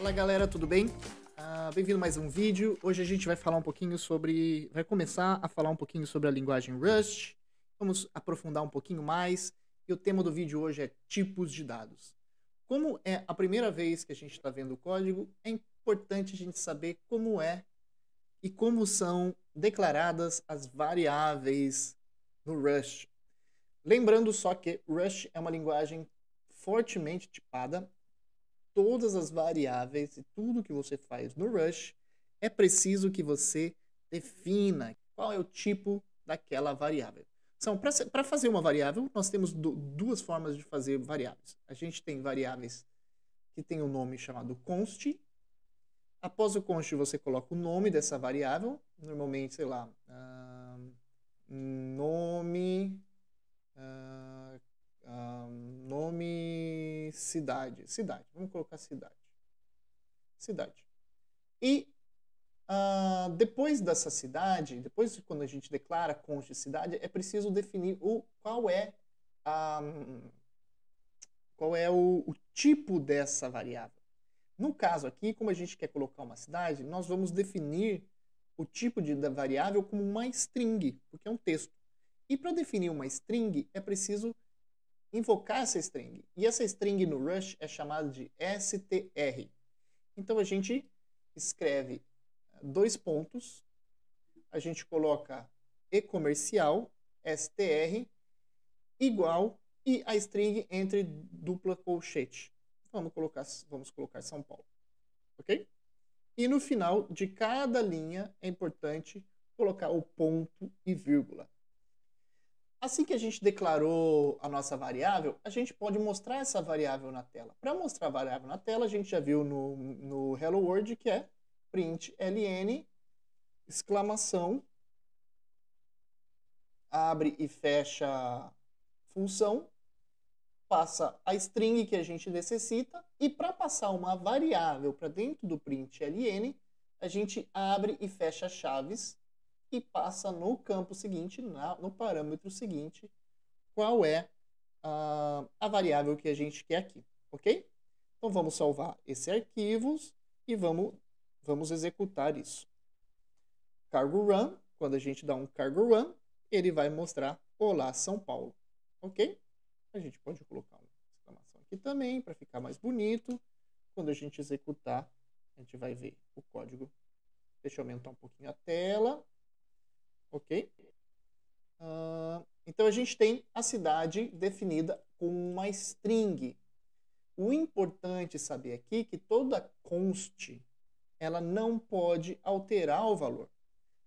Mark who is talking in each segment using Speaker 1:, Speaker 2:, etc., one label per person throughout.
Speaker 1: Fala galera, tudo bem? Uh, Bem-vindo mais um vídeo. Hoje a gente vai falar um pouquinho sobre. Vai começar a falar um pouquinho sobre a linguagem Rust. Vamos aprofundar um pouquinho mais. E o tema do vídeo hoje é tipos de dados. Como é a primeira vez que a gente está vendo o código, é importante a gente saber como é e como são declaradas as variáveis no Rust. Lembrando só que Rust é uma linguagem fortemente tipada todas as variáveis e tudo que você faz no Rush, é preciso que você defina qual é o tipo daquela variável. São então, para fazer uma variável, nós temos do, duas formas de fazer variáveis. A gente tem variáveis que tem um nome chamado const. Após o const, você coloca o nome dessa variável, normalmente, sei lá, uh, nome. Uh, um, nome cidade. Cidade. Vamos colocar cidade. Cidade. E uh, depois dessa cidade, depois de quando a gente declara const de cidade, é preciso definir o, qual é a. qual é o, o tipo dessa variável. No caso aqui, como a gente quer colocar uma cidade, nós vamos definir o tipo de variável como uma string, porque é um texto. E para definir uma string, é preciso invocar essa string. E essa string no Rust é chamada de str. Então a gente escreve eh, dois pontos, a gente coloca e comercial str igual e a string entre dupla colchete. Vamos colocar, vamos colocar São Paulo. OK? E no final de cada linha é importante colocar o ponto e vírgula. Assim que a gente declarou a nossa variável, a gente pode mostrar essa variável na tela. Para mostrar a variável na tela, a gente já viu no, no Hello World que é print ln exclamação abre e fecha função, passa a string que a gente necessita e para passar uma variável para dentro do println, a gente abre e fecha chaves e passa no campo seguinte, na, no parâmetro seguinte, qual é a, a variável que a gente quer aqui, ok? Então vamos salvar esse arquivos e vamos, vamos executar isso. Cargo run, quando a gente dá um cargo run, ele vai mostrar Olá São Paulo, ok? A gente pode colocar uma exclamação aqui também para ficar mais bonito. Quando a gente executar, a gente vai ver o código. Deixa eu aumentar um pouquinho a tela ok? Uh, então a gente tem a cidade definida com uma string. O importante saber aqui é que toda const ela não pode alterar o valor.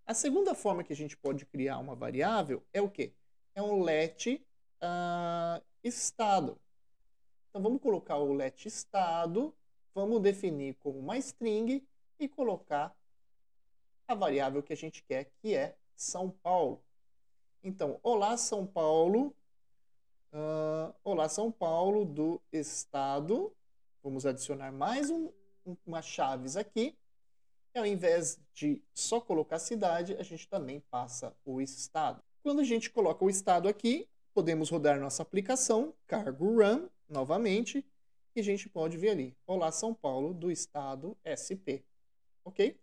Speaker 1: A segunda forma que a gente pode criar uma variável é o quê? É um let uh, estado. Então vamos colocar o let estado, vamos definir como uma string e colocar a variável que a gente quer, que é são Paulo. Então, olá São Paulo, uh, olá São Paulo do estado. Vamos adicionar mais um, uma chaves aqui. E ao invés de só colocar cidade, a gente também passa o estado. Quando a gente coloca o estado aqui, podemos rodar nossa aplicação, cargo run, novamente, e a gente pode ver ali, olá São Paulo do estado SP, ok?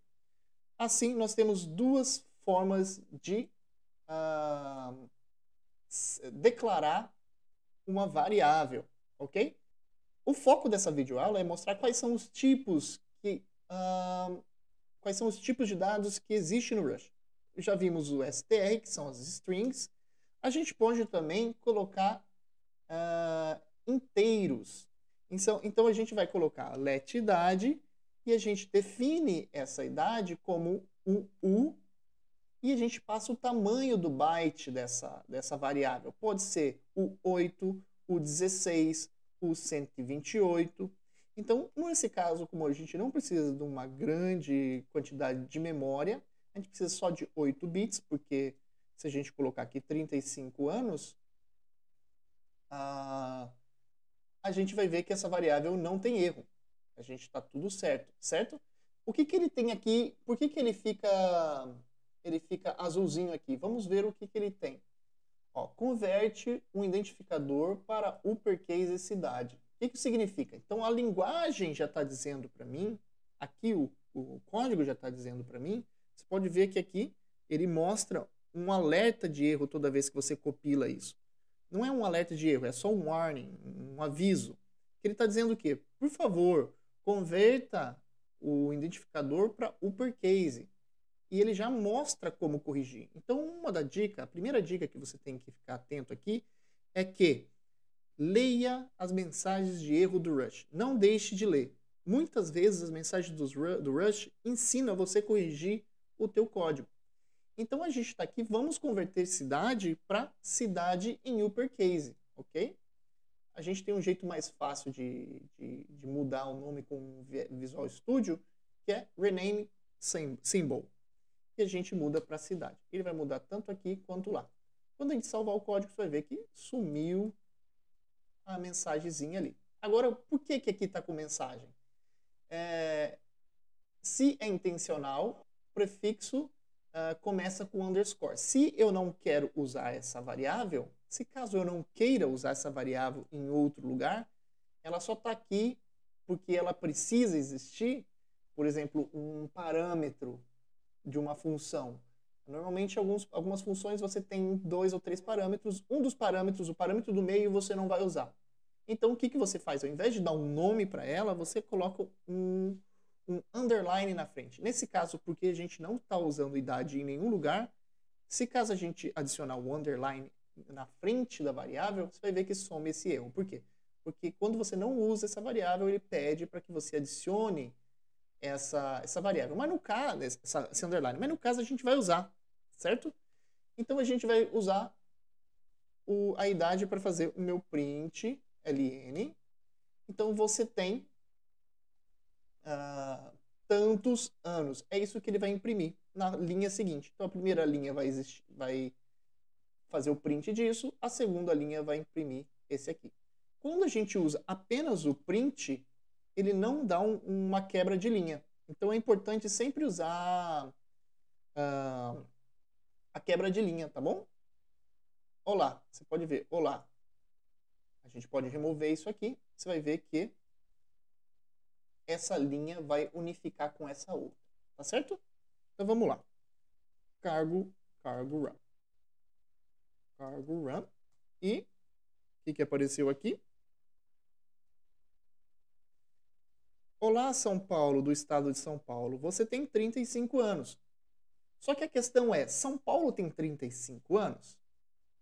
Speaker 1: Assim, nós temos duas formas de uh, declarar uma variável, ok? O foco dessa videoaula é mostrar quais são os tipos que uh, quais são os tipos de dados que existem no Rust. Já vimos o str, que são as strings. A gente pode também colocar uh, inteiros. Então, então a gente vai colocar let idade e a gente define essa idade como o u e a gente passa o tamanho do byte dessa, dessa variável. Pode ser o 8, o 16, o 128. Então, nesse caso, como a gente não precisa de uma grande quantidade de memória, a gente precisa só de 8 bits, porque se a gente colocar aqui 35 anos, a, a gente vai ver que essa variável não tem erro. A gente está tudo certo, certo? O que, que ele tem aqui? Por que, que ele fica ele fica azulzinho aqui. Vamos ver o que, que ele tem. Ó, converte um identificador para uppercase cidade. O que, que significa? Então, a linguagem já está dizendo para mim, aqui o, o código já está dizendo para mim, você pode ver que aqui ele mostra um alerta de erro toda vez que você copila isso. Não é um alerta de erro, é só um warning, um aviso. Que ele está dizendo o quê? Por favor, converta o identificador para uppercase e ele já mostra como corrigir. Então, uma da dica, a primeira dica que você tem que ficar atento aqui é que leia as mensagens de erro do Rush. Não deixe de ler. Muitas vezes as mensagens do Rush ensinam você corrigir o teu código. Então a gente está aqui, vamos converter cidade para cidade em upper case, ok? A gente tem um jeito mais fácil de, de, de mudar o nome com Visual Studio, que é rename symbol, e a gente muda para a cidade. Ele vai mudar tanto aqui quanto lá. Quando a gente salvar o código, você vai ver que sumiu a mensagenzinha ali. Agora, por que, que aqui está com mensagem? É, se é intencional, o prefixo uh, começa com underscore. Se eu não quero usar essa variável, se caso eu não queira usar essa variável em outro lugar, ela só está aqui porque ela precisa existir, por exemplo, um parâmetro de uma função. Normalmente, alguns, algumas funções você tem dois ou três parâmetros. Um dos parâmetros, o parâmetro do meio, você não vai usar. Então, o que, que você faz? Ao invés de dar um nome para ela, você coloca um, um underline na frente. Nesse caso, porque a gente não está usando idade em nenhum lugar, se caso a gente adicionar o um underline na frente da variável, você vai ver que some esse erro. Por quê? Porque quando você não usa essa variável, ele pede para que você adicione essa, essa variável. Mas no caso, essa, essa underline, mas no caso a gente vai usar, certo? Então a gente vai usar o, a idade para fazer o meu print ln. Então você tem uh, tantos anos. É isso que ele vai imprimir na linha seguinte. Então a primeira linha vai, existir, vai fazer o print disso, a segunda linha vai imprimir esse aqui. Quando a gente usa apenas o print, ele não dá um, uma quebra de linha. Então é importante sempre usar uh, a quebra de linha, tá bom? Olá, você pode ver, olá. A gente pode remover isso aqui, você vai ver que essa linha vai unificar com essa outra, tá certo? Então vamos lá. Cargo, cargo run. Cargo run. E o que, que apareceu aqui? Olá, São Paulo, do estado de São Paulo, você tem 35 anos. Só que a questão é: São Paulo tem 35 anos?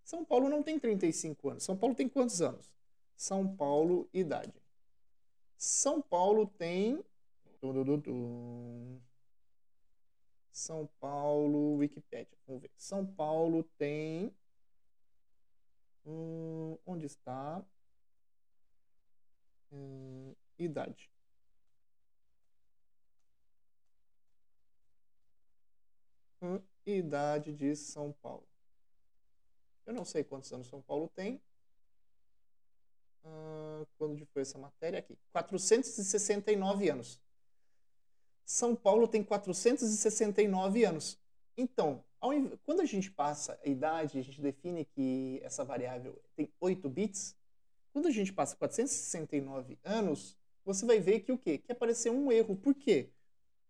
Speaker 1: São Paulo não tem 35 anos. São Paulo tem quantos anos? São Paulo, idade. São Paulo tem. São Paulo, Wikipedia. Vamos ver. São Paulo tem. Hum, onde está? Hum, idade. e idade de São Paulo. Eu não sei quantos anos São Paulo tem. Ah, quando foi essa matéria aqui? 469 anos. São Paulo tem 469 anos. Então, quando a gente passa a idade, a gente define que essa variável tem 8 bits. Quando a gente passa 469 anos, você vai ver que o quê? Que apareceu um erro. Por quê?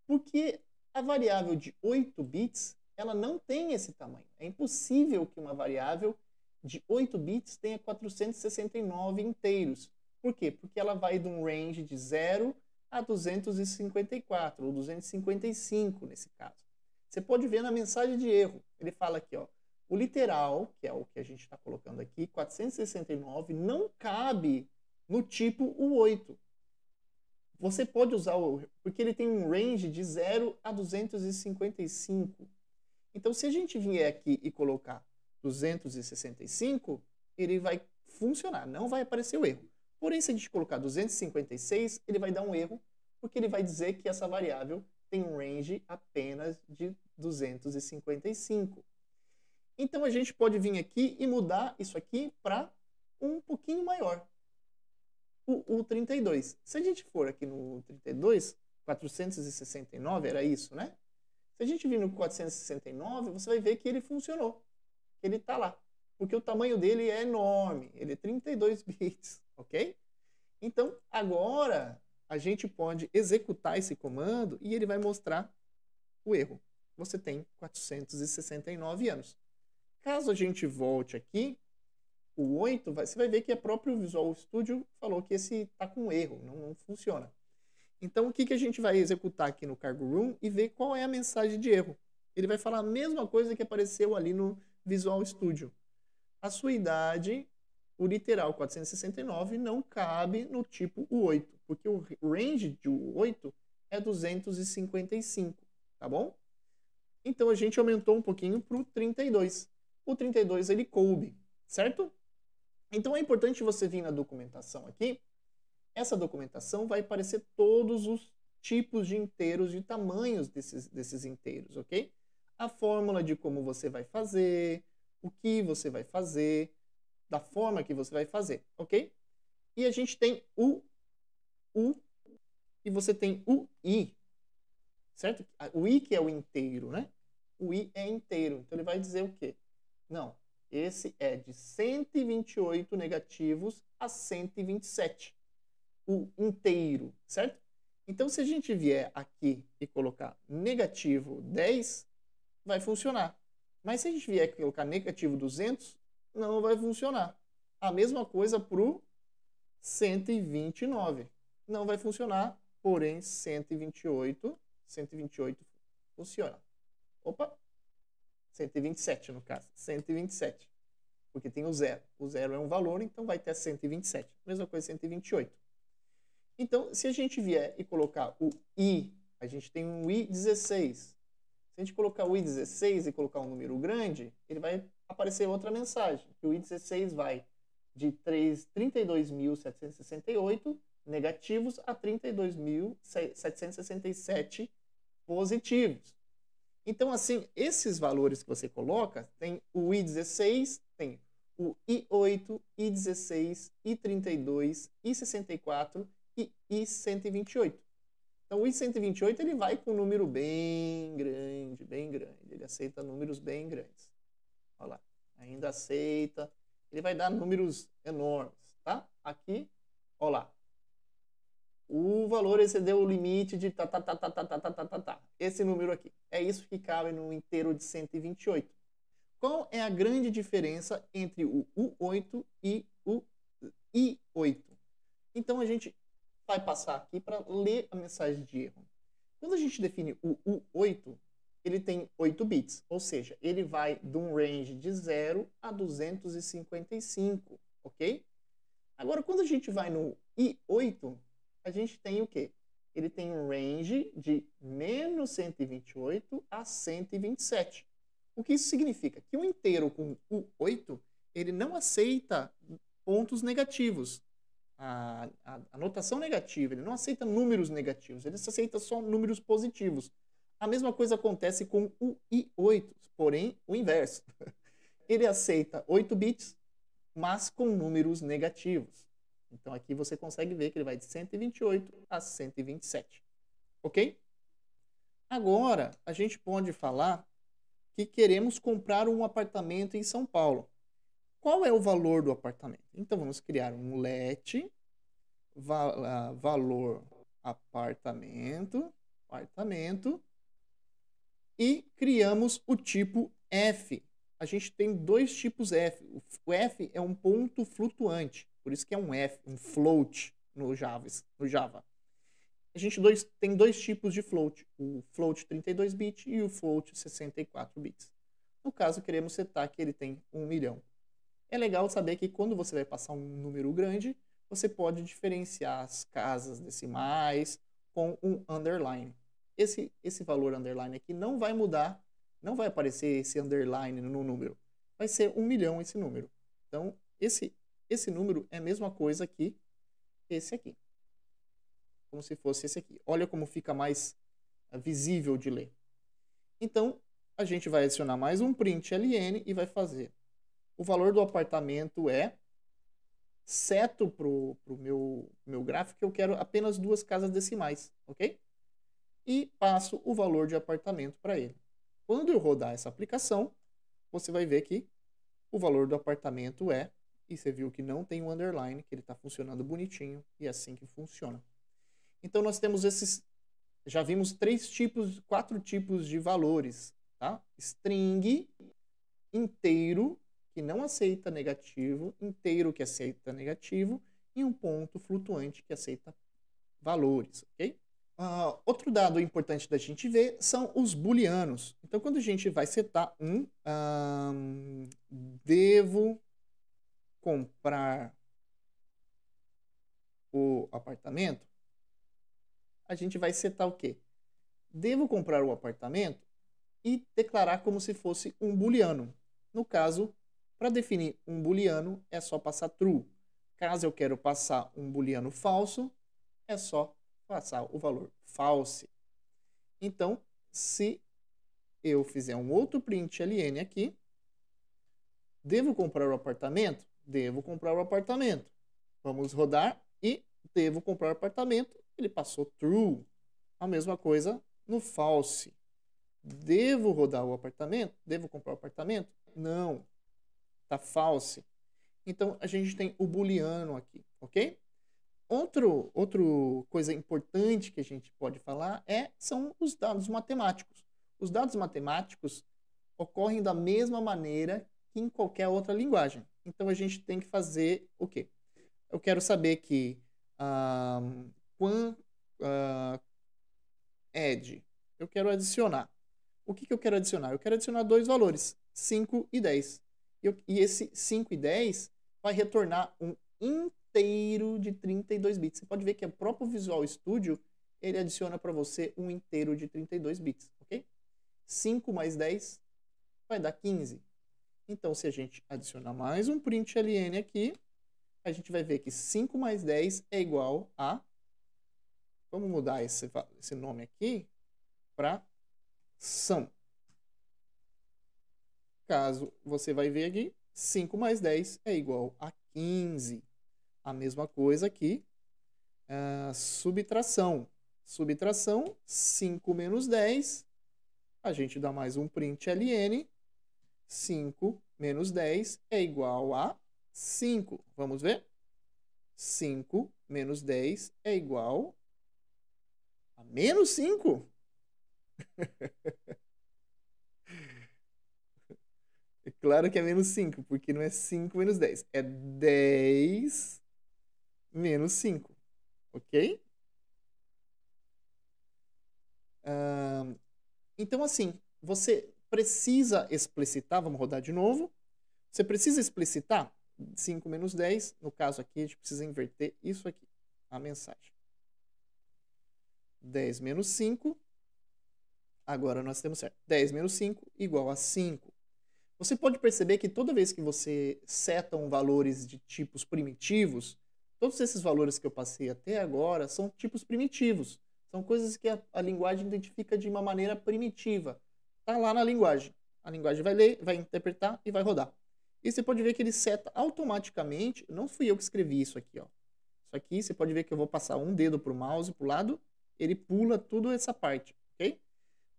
Speaker 1: Porque a variável de 8 bits, ela não tem esse tamanho. É impossível que uma variável de 8 bits tenha 469 inteiros. Por quê? Porque ela vai de um range de 0 a 254 ou 255 nesse caso. Você pode ver na mensagem de erro, ele fala aqui, ó, o literal, que é o que a gente está colocando aqui, 469, não cabe no tipo o 8. Você pode usar o. Porque ele tem um range de 0 a 255. Então, se a gente vier aqui e colocar 265, ele vai funcionar, não vai aparecer o erro. Porém, se a gente colocar 256, ele vai dar um erro, porque ele vai dizer que essa variável tem um range apenas de 255. Então, a gente pode vir aqui e mudar isso aqui para um pouquinho maior o 32 Se a gente for aqui no 32 469 era isso, né? Se a gente vir no 469, você vai ver que ele funcionou. Que ele está lá. Porque o tamanho dele é enorme. Ele é 32 bits, ok? Então, agora, a gente pode executar esse comando e ele vai mostrar o erro. Você tem 469 anos. Caso a gente volte aqui, o 8, você vai ver que a próprio Visual Studio falou que esse está com erro, não, não, funciona. Então, o que, que a gente vai executar aqui no Cargo Room e ver qual é a mensagem de erro. Ele vai falar a mesma coisa que apareceu ali no Visual Studio. A sua idade, o literal 469, não cabe no tipo 8, porque o range de 8 é 255, tá bom? Então, a gente aumentou um pouquinho para o 32. O 32 ele coube, certo? Então é importante você vir na documentação aqui. Essa documentação vai aparecer todos os tipos de inteiros e tamanhos desses, desses inteiros, ok? A fórmula de como você vai fazer, o que você vai fazer, da forma que você vai fazer, ok? E a gente tem o U e você tem o I, certo? O I que é o inteiro, né? O I é inteiro, então ele vai dizer o quê? Não, esse é de 128 negativos a 127, o inteiro, certo? Então, se a gente vier aqui e colocar negativo 10, vai funcionar. Mas se a gente vier colocar negativo 200, não vai funcionar. A mesma coisa para o 129. Não vai funcionar, porém 128, 128 funciona. Opa, 127 no caso, 127. Porque tem o zero. O zero é um valor, então vai ter 127. Mesma coisa 128. Então, se a gente vier e colocar o i, a gente tem um i16. Se a gente colocar o i16 e colocar um número grande, ele vai aparecer outra mensagem, que o i16 vai de 32.768 negativos a 32.767 positivos. Então, assim, esses valores que você coloca, tem o I16, tem o I8, I16, I32, I64 e I128. Então, o I128 ele vai com um número bem grande, bem grande. Ele aceita números bem grandes. Olha lá, ainda aceita. Ele vai dar números enormes, tá? Aqui, olha lá, o valor excedeu o limite de tá, tá, tá, tá, tá, tá, tá, tá, tá, tá, Esse número aqui. É isso que cabe no inteiro de 128. Qual é a grande diferença entre o U8 e o I8? Então a gente vai passar aqui para ler a mensagem de erro. Quando a gente define o U8, ele tem 8 bits, ou seja, ele vai de um range de 0 a 255, ok? Agora, quando a gente vai no I8, a gente tem o quê? Ele tem um range de menos 128 a 127. O que isso significa? Que um inteiro com o 8, ele não aceita pontos negativos. A, a, a notação negativa, ele não aceita números negativos, ele aceita só números positivos. A mesma coisa acontece com o i8, porém o inverso. Ele aceita 8 bits, mas com números negativos. Então aqui você consegue ver que ele vai de 128 a 127. Ok? Agora a gente pode falar que queremos comprar um apartamento em São Paulo. Qual é o valor do apartamento? Então vamos criar um LET, ah, valor apartamento, apartamento, e criamos o tipo F. A gente tem dois tipos F. O F é um ponto flutuante. Por isso que é um F, um float no Java. No Java. A gente dois, tem dois tipos de float, o float 32 bits e o float 64 bits. No caso, queremos setar que ele tem 1 milhão. É legal saber que quando você vai passar um número grande, você pode diferenciar as casas decimais com um underline. Esse, esse valor underline aqui não vai mudar, não vai aparecer esse underline no número. Vai ser 1 milhão esse número. Então, esse esse número é a mesma coisa que esse aqui. Como se fosse esse aqui. Olha como fica mais ah, visível de ler. Então, a gente vai adicionar mais um print LN e vai fazer. O valor do apartamento é seto para o meu, meu gráfico, eu quero apenas duas casas decimais, ok? E passo o valor de apartamento para ele. Quando eu rodar essa aplicação, você vai ver que o valor do apartamento é e você viu que não tem um underline, que ele está funcionando bonitinho e é assim que funciona. Então nós temos esses, já vimos três tipos, quatro tipos de valores, tá? String inteiro que não aceita negativo, inteiro que aceita negativo e um ponto flutuante que aceita valores, ok? Uh, outro dado importante da gente ver são os booleanos. Então, quando a gente vai setar um, um devo comprar o apartamento, a gente vai setar o quê? Devo comprar o apartamento e declarar como se fosse um booleano. No caso, para definir um booleano é só passar true. Caso eu quero passar um booleano falso, é só passar o valor false. Então, se eu fizer um outro print LN aqui, devo comprar o apartamento? devo comprar o um apartamento. Vamos rodar e devo comprar o um apartamento. Ele passou true. A mesma coisa no false. Devo rodar o apartamento? Devo comprar o apartamento? Não. Tá false. Então a gente tem o booleano aqui, ok? Outro, outra coisa importante que a gente pode falar é são os dados matemáticos. Os dados matemáticos ocorrem da mesma maneira que em qualquer outra linguagem. Então a gente tem que fazer o quê? Eu quero saber que uh, uh, eu quero adicionar. O que, que eu quero adicionar? Eu quero adicionar dois valores, 5 e 10. e esse 5 e 10 vai retornar um inteiro de 32 bits. Você pode ver que o próprio Visual Studio ele adiciona para você um inteiro de 32 bits, ok? 5 mais 10 vai dar 15. Então, se a gente adicionar mais um print ln aqui, a gente vai ver que 5 mais 10 é igual a... Vamos mudar esse, esse nome aqui para são. Caso você vai ver aqui, 5 mais 10 é igual a 15. A mesma coisa aqui, uh, subtração. Subtração, 5 menos 10, a gente dá mais um print ln, 5 menos 10 é igual a 5. Vamos ver? 5 menos 10 é igual a menos 5. é claro que é menos 5, porque não é 5 menos 10. É 10 menos 5. Ok? Hum, então, assim, você precisa explicitar, vamos rodar de novo, você precisa explicitar 5 menos 10, no caso aqui a gente precisa inverter isso aqui, a mensagem. 10 menos 5, agora nós temos certo, 10 menos 5 igual a 5. Você pode perceber que toda vez que você setam valores de tipos primitivos, todos esses valores que eu passei até agora são tipos primitivos. São coisas que a, a linguagem identifica de uma maneira primitiva. Está lá na linguagem. A linguagem vai ler, vai interpretar e vai rodar. E você pode ver que ele seta automaticamente. Não fui eu que escrevi isso aqui, ó. Isso aqui você pode ver que eu vou passar um dedo para o mouse para o lado, ele pula tudo essa parte, ok? O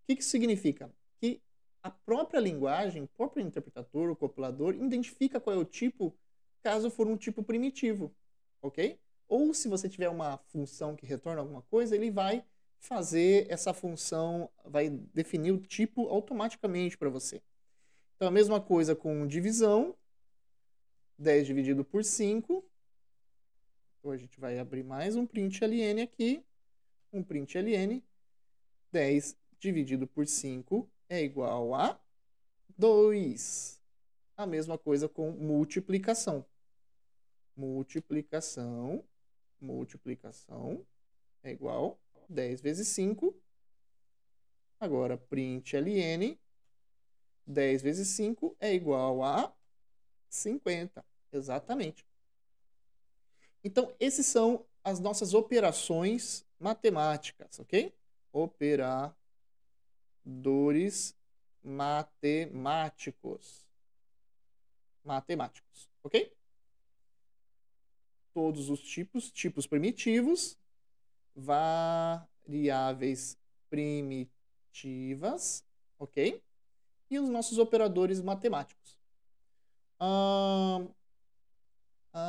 Speaker 1: que, que isso significa? Que a própria linguagem, o próprio interpretador, o compilador, identifica qual é o tipo, caso for um tipo primitivo, ok? Ou se você tiver uma função que retorna alguma coisa, ele vai fazer essa função, vai definir o tipo automaticamente para você. Então, a mesma coisa com divisão, 10 dividido por 5. Então, a gente vai abrir mais um print ln aqui, um print ln, 10 dividido por 5 é igual a 2. A mesma coisa com multiplicação. Multiplicação, multiplicação é igual 10 vezes 5. Agora, print ln, 10 vezes 5 é igual a 50. Exatamente. Então, essas são as nossas operações matemáticas, ok? Operadores matemáticos. Matemáticos, ok? Todos os tipos, tipos primitivos, variáveis primitivas, ok? E os nossos operadores matemáticos. Ah,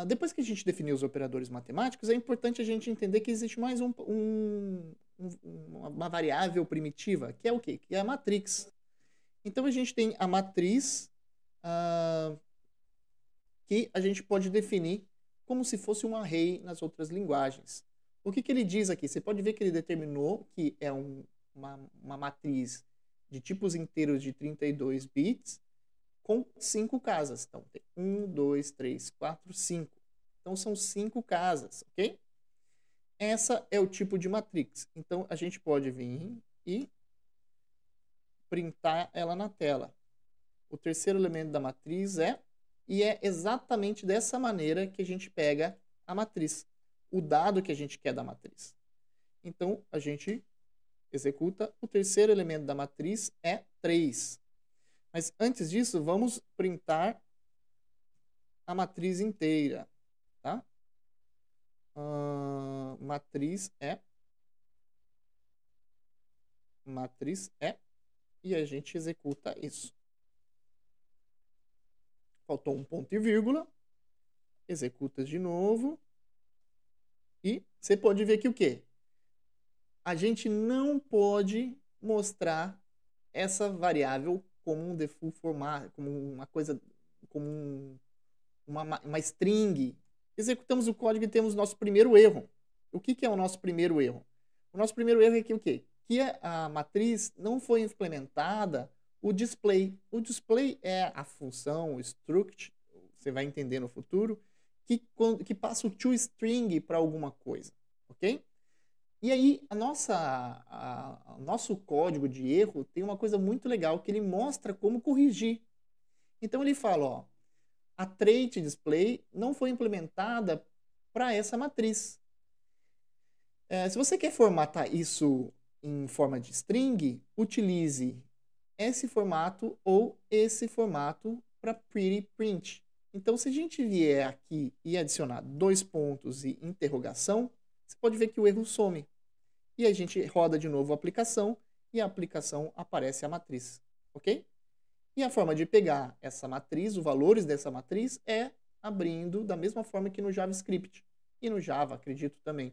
Speaker 1: depois que a gente definiu os operadores matemáticos, é importante a gente entender que existe mais um, um, uma variável primitiva, que é o quê? Que é a matrix. Então a gente tem a matriz ah, que a gente pode definir como se fosse um array nas outras linguagens. O que, que ele diz aqui? Você pode ver que ele determinou que é um, uma, uma matriz de tipos inteiros de 32 bits com cinco casas. Então, tem 1, 2, 3, 4, 5. Então, são cinco casas, ok? Essa é o tipo de matrix. Então, a gente pode vir e printar ela na tela. O terceiro elemento da matriz é... E é exatamente dessa maneira que a gente pega a matriz o dado que a gente quer da matriz. Então, a gente executa. O terceiro elemento da matriz é 3. Mas antes disso, vamos printar a matriz inteira. Tá? Uh, matriz é. Matriz é. E a gente executa isso. Faltou um ponto e vírgula. Executa de novo. E você pode ver que o quê? A gente não pode mostrar essa variável como um default formar, como uma coisa, como um, uma, uma string. Executamos o código e temos nosso primeiro erro. O que, que é o nosso primeiro erro? O nosso primeiro erro é que o quê? Que a, a matriz não foi implementada o display. O display é a função, o struct, você vai entender no futuro, que, que passa o toString para alguma coisa, ok? E aí, a nossa, a, a, nosso código de erro tem uma coisa muito legal que ele mostra como corrigir. Então, ele fala, ó, a trait display não foi implementada para essa matriz. É, se você quer formatar isso em forma de string, utilize esse formato ou esse formato para pretty print. Então, se a gente vier aqui e adicionar dois pontos e interrogação, você pode ver que o erro some. E a gente roda de novo a aplicação e a aplicação aparece a matriz, ok? E a forma de pegar essa matriz, os valores dessa matriz, é abrindo da mesma forma que no JavaScript e no Java, acredito também.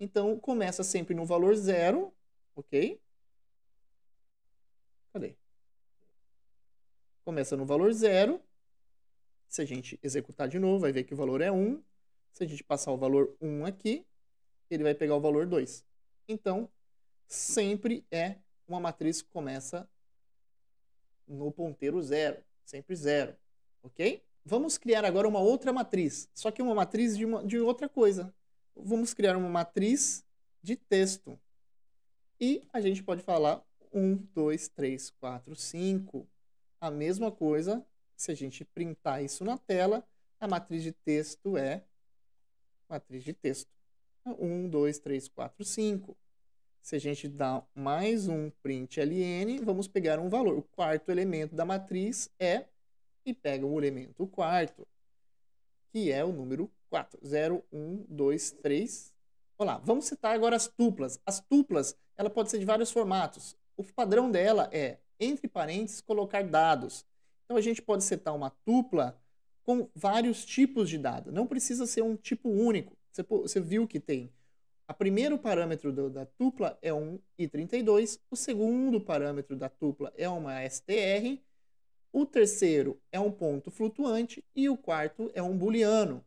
Speaker 1: Então, começa sempre no valor zero, ok? Cadê? Começa no valor zero se a gente executar de novo, vai ver que o valor é 1. Se a gente passar o valor 1 aqui, ele vai pegar o valor 2. Então, sempre é uma matriz que começa no ponteiro zero, sempre zero, ok? Vamos criar agora uma outra matriz, só que uma matriz de, uma, de outra coisa. Vamos criar uma matriz de texto. E a gente pode falar 1, 2, 3, 4, 5. A mesma coisa se a gente printar isso na tela, a matriz de texto é matriz de texto. 1, 2, 3, 4, 5. Se a gente dá mais um print ln, vamos pegar um valor. O quarto elemento da matriz é, e pega o elemento quarto, que é o número 4. 0, 1, 2, 3. Olá, vamos citar agora as tuplas. As tuplas, ela pode ser de vários formatos. O padrão dela é, entre parênteses, colocar dados. Então a gente pode setar uma tupla com vários tipos de dados Não precisa ser um tipo único. Você, você viu que tem. O primeiro parâmetro do, da tupla é um I32, o segundo parâmetro da tupla é uma STR, o terceiro é um ponto flutuante e o quarto é um booleano.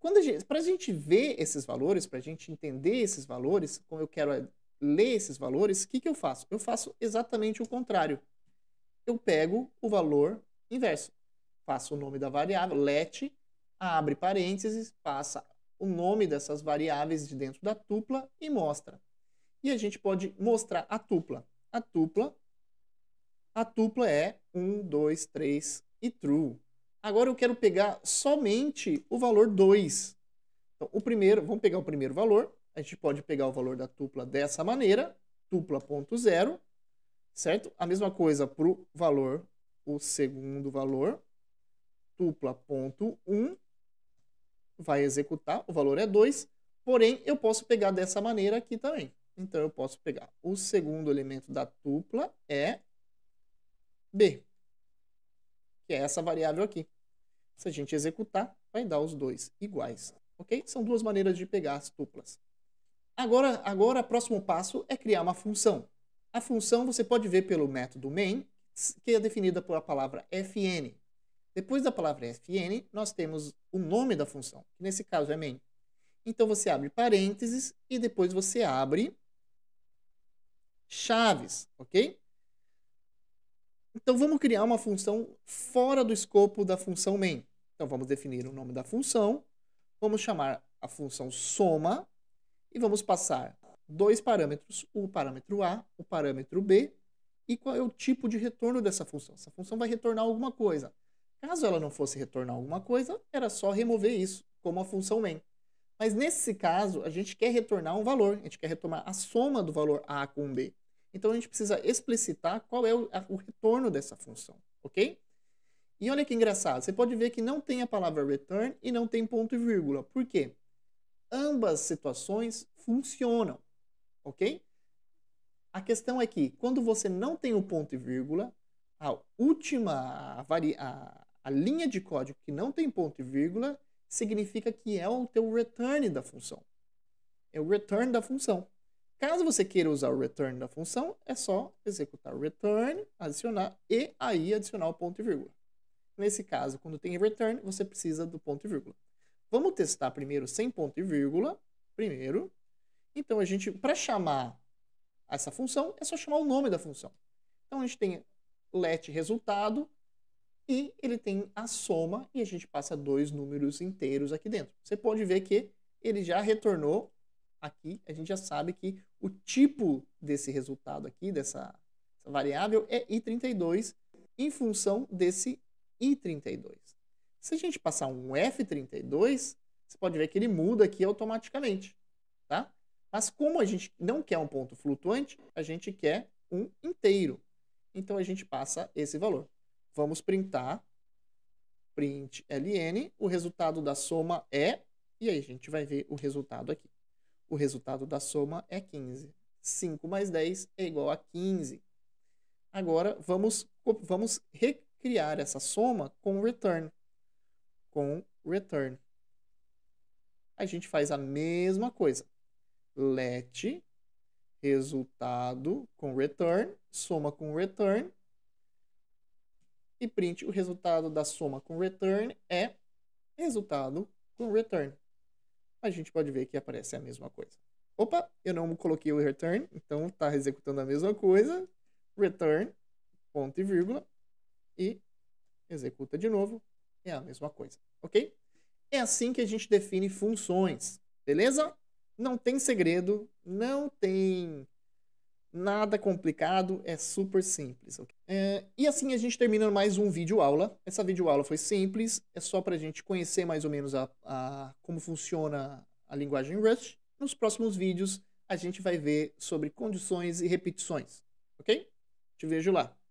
Speaker 1: Para a gente, gente ver esses valores, para a gente entender esses valores, como eu quero é, ler esses valores, o que, que eu faço? Eu faço exatamente o contrário eu pego o valor inverso. Faço o nome da variável, let, abre parênteses, passa o nome dessas variáveis de dentro da tupla e mostra. E a gente pode mostrar a tupla. A tupla, a tupla é 1, 2, 3 e true. Agora eu quero pegar somente o valor 2. Então, o primeiro, vamos pegar o primeiro valor. A gente pode pegar o valor da tupla dessa maneira, tupla.0, certo? A mesma coisa para o valor, o segundo valor, tupla ponto 1, vai executar, o valor é 2, porém eu posso pegar dessa maneira aqui também. Então eu posso pegar o segundo elemento da tupla é B, que é essa variável aqui. Se a gente executar, vai dar os dois iguais, ok? São duas maneiras de pegar as tuplas. Agora, agora, próximo passo é criar uma função. A função você pode ver pelo método main, que é definida por a palavra fn. Depois da palavra fn, nós temos o nome da função, que nesse caso é main. Então você abre parênteses e depois você abre chaves, ok? Então vamos criar uma função fora do escopo da função main. Então vamos definir o nome da função, vamos chamar a função soma e vamos passar dois parâmetros, o parâmetro A, o parâmetro B, e qual é o tipo de retorno dessa função. Essa função vai retornar alguma coisa. Caso ela não fosse retornar alguma coisa, era só remover isso, como a função main. Mas nesse caso, a gente quer retornar um valor, a gente quer retornar a soma do valor A com B. Então a gente precisa explicitar qual é o, a, o retorno dessa função, ok? E olha que engraçado, você pode ver que não tem a palavra return e não tem ponto e vírgula. Por quê? Ambas situações funcionam ok? A questão é que quando você não tem o ponto e vírgula, a última a, a, linha de código que não tem ponto e vírgula significa que é o teu return da função. É o return da função. Caso você queira usar o return da função, é só executar o return, adicionar e aí adicionar o ponto e vírgula. Nesse caso, quando tem return, você precisa do ponto e vírgula. Vamos testar primeiro sem ponto e vírgula. Primeiro, então a gente, para chamar essa função, é só chamar o nome da função. Então a gente tem let resultado e ele tem a soma e a gente passa dois números inteiros aqui dentro. Você pode ver que ele já retornou aqui, a gente já sabe que o tipo desse resultado aqui, dessa, dessa variável, é i32 em função desse i32. Se a gente passar um f32, você pode ver que ele muda aqui automaticamente. Mas como a gente não quer um ponto flutuante, a gente quer um inteiro. Então a gente passa esse valor. Vamos printar print ln, o resultado da soma é, e aí a gente vai ver o resultado aqui. O resultado da soma é 15. 5 mais 10 é igual a 15. Agora vamos, vamos recriar essa soma com return. Com return. A gente faz a mesma coisa let resultado com return, soma com return e print o resultado da soma com return é resultado com return. A gente pode ver que aparece a mesma coisa. Opa, eu não coloquei o return, então está executando a mesma coisa. Return, ponto e vírgula, e executa de novo, é a mesma coisa, ok? É assim que a gente define funções, beleza? Não tem segredo, não tem nada complicado, é super simples. Okay? É, e assim a gente termina mais um vídeo aula. Essa vídeo aula foi simples, é só para a gente conhecer mais ou menos a, a, como funciona a linguagem Rust. Nos próximos vídeos a gente vai ver sobre condições e repetições, ok? Te vejo lá.